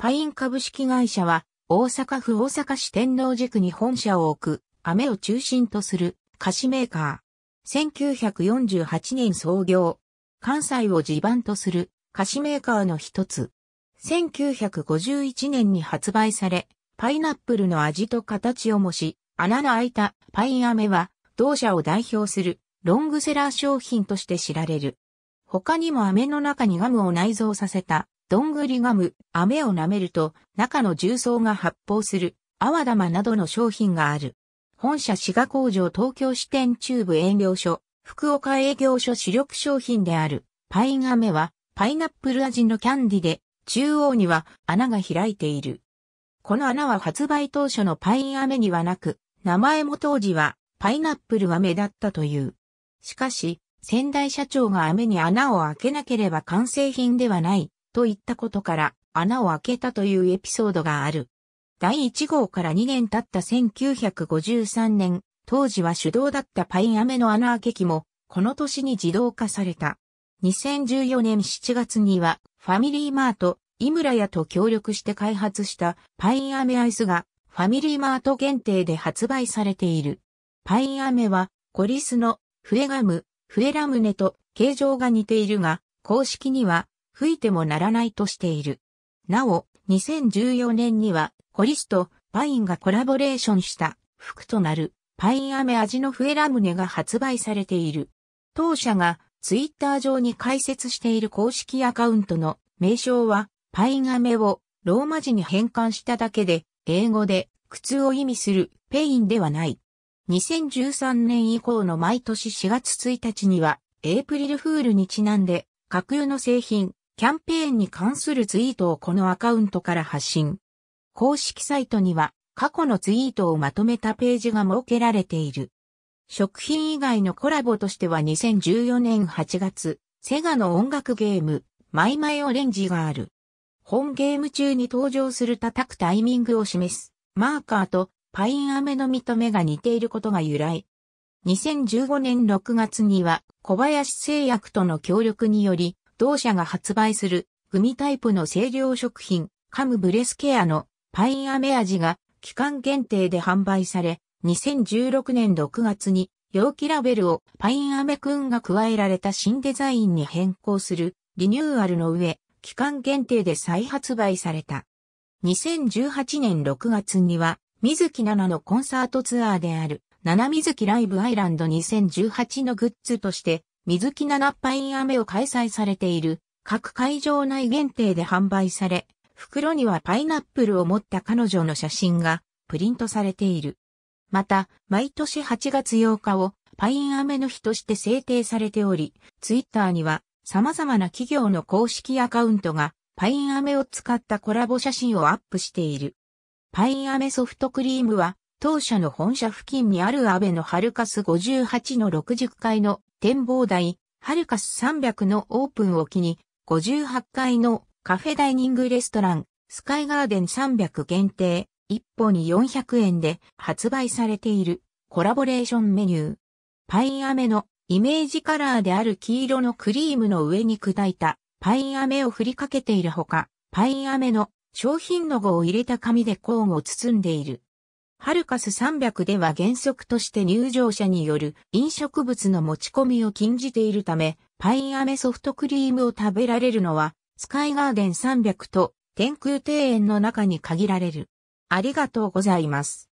パイン株式会社は、大阪府大阪市天王寺区に本社を置く、飴を中心とする菓子メーカー。1948年創業。関西を地盤とする菓子メーカーの一つ。1951年に発売され、パイナップルの味と形を模し、穴の開いたパイン飴は、同社を代表するロングセラー商品として知られる。他にも飴の中にガムを内蔵させたどんぐりガム、飴を舐めると中の重曹が発泡する、泡玉などの商品がある。本社滋賀工場東京支店中部営業所、福岡営業所主力商品である、パイン飴は、パイナップル味のキャンディで、中央には穴が開いている。この穴は発売当初のパイン飴にはなく、名前も当時はパイナップル飴だったという。しかし、仙台社長が飴に穴を開けなければ完成品ではないといったことから穴を開けたというエピソードがある。第1号から2年経った1953年、当時は手動だったパインアメの穴開け機も、この年に自動化された。2014年7月には、ファミリーマート、井村屋と協力して開発したパインアメアイスが、ファミリーマート限定で発売されている。パインアメは、コリスの、フエガム、フエラムネと形状が似ているが、公式には吹いてもならないとしている。なお、2014年には、ホリスとパインがコラボレーションした服となるパイン飴味の笛ラムネが発売されている。当社がツイッター上に開設している公式アカウントの名称はパイン飴をローマ字に変換しただけで英語で苦痛を意味するペインではない。2013年以降の毎年4月1日にはエイプリルフールにちなんで架空の製品キャンペーンに関するツイートをこのアカウントから発信。公式サイトには過去のツイートをまとめたページが設けられている。食品以外のコラボとしては2014年8月、セガの音楽ゲーム、マイマイオレンジがある。本ゲーム中に登場する叩くタイミングを示す、マーカーとパイン飴の認めが似ていることが由来。2015年6月には小林製薬との協力により同社が発売するグミタイプの清涼食品カムブレスケアのパインアメ味が期間限定で販売され、2016年6月に容器ラベルをパインアメくんが加えられた新デザインに変更するリニューアルの上、期間限定で再発売された。2018年6月には、水木奈々のコンサートツアーである、奈水木ライブアイランド2018のグッズとして水木七ン飴を開催されている各会場内限定で販売され、袋にはパイナップルを持った彼女の写真がプリントされている。また、毎年8月8日をパイン飴の日として制定されており、ツイッターには様々な企業の公式アカウントがパイン飴を使ったコラボ写真をアップしている。パイン飴ソフトクリームは当社の本社付近にあるアベのハルカス58の60階の展望台、ハルカス300のオープンを機に、58階のカフェダイニングレストラン、スカイガーデン300限定、1に400円で発売されているコラボレーションメニュー。パイン飴のイメージカラーである黄色のクリームの上に砕いたパイン飴を振りかけているほか、パイン飴の商品の具を入れた紙でコーンを包んでいる。ハルカス300では原則として入場者による飲食物の持ち込みを禁じているため、パインアメソフトクリームを食べられるのは、スカイガーデン300と天空庭園の中に限られる。ありがとうございます。